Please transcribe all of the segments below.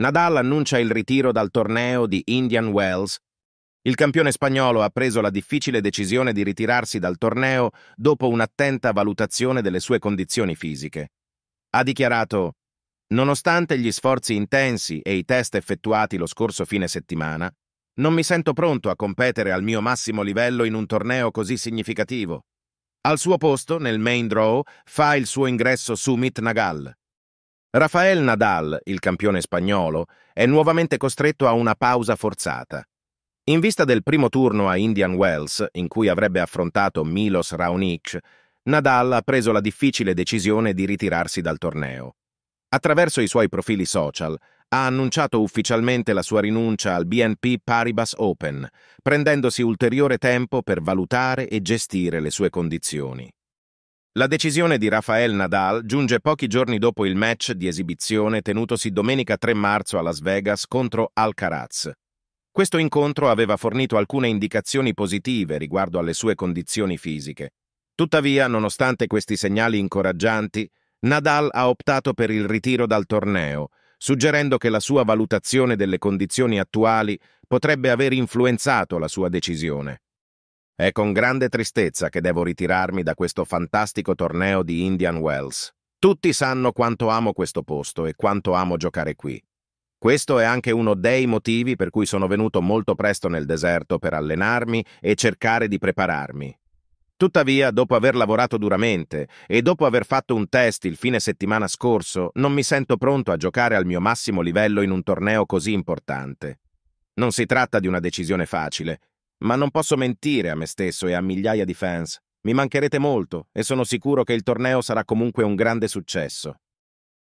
Nadal annuncia il ritiro dal torneo di Indian Wells. Il campione spagnolo ha preso la difficile decisione di ritirarsi dal torneo dopo un'attenta valutazione delle sue condizioni fisiche. Ha dichiarato Nonostante gli sforzi intensi e i test effettuati lo scorso fine settimana, non mi sento pronto a competere al mio massimo livello in un torneo così significativo. Al suo posto, nel main draw, fa il suo ingresso Summit Nagal. Rafael Nadal, il campione spagnolo, è nuovamente costretto a una pausa forzata. In vista del primo turno a Indian Wells, in cui avrebbe affrontato Milos Raonic, Nadal ha preso la difficile decisione di ritirarsi dal torneo. Attraverso i suoi profili social ha annunciato ufficialmente la sua rinuncia al BNP Paribas Open, prendendosi ulteriore tempo per valutare e gestire le sue condizioni. La decisione di Rafael Nadal giunge pochi giorni dopo il match di esibizione tenutosi domenica 3 marzo a Las Vegas contro Alcaraz. Questo incontro aveva fornito alcune indicazioni positive riguardo alle sue condizioni fisiche. Tuttavia, nonostante questi segnali incoraggianti, Nadal ha optato per il ritiro dal torneo, suggerendo che la sua valutazione delle condizioni attuali potrebbe aver influenzato la sua decisione. È con grande tristezza che devo ritirarmi da questo fantastico torneo di Indian Wells. Tutti sanno quanto amo questo posto e quanto amo giocare qui. Questo è anche uno dei motivi per cui sono venuto molto presto nel deserto per allenarmi e cercare di prepararmi. Tuttavia, dopo aver lavorato duramente e dopo aver fatto un test il fine settimana scorso, non mi sento pronto a giocare al mio massimo livello in un torneo così importante. Non si tratta di una decisione facile, ma non posso mentire a me stesso e a migliaia di fans. Mi mancherete molto e sono sicuro che il torneo sarà comunque un grande successo.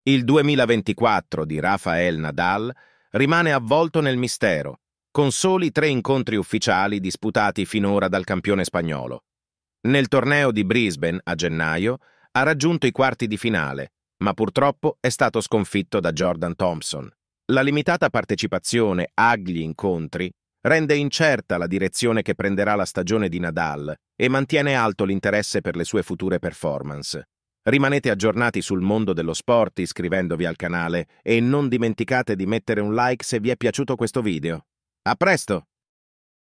Il 2024 di Rafael Nadal rimane avvolto nel mistero, con soli tre incontri ufficiali disputati finora dal campione spagnolo. Nel torneo di Brisbane a gennaio ha raggiunto i quarti di finale, ma purtroppo è stato sconfitto da Jordan Thompson. La limitata partecipazione agli incontri rende incerta la direzione che prenderà la stagione di Nadal e mantiene alto l'interesse per le sue future performance. Rimanete aggiornati sul mondo dello sport iscrivendovi al canale e non dimenticate di mettere un like se vi è piaciuto questo video. A presto!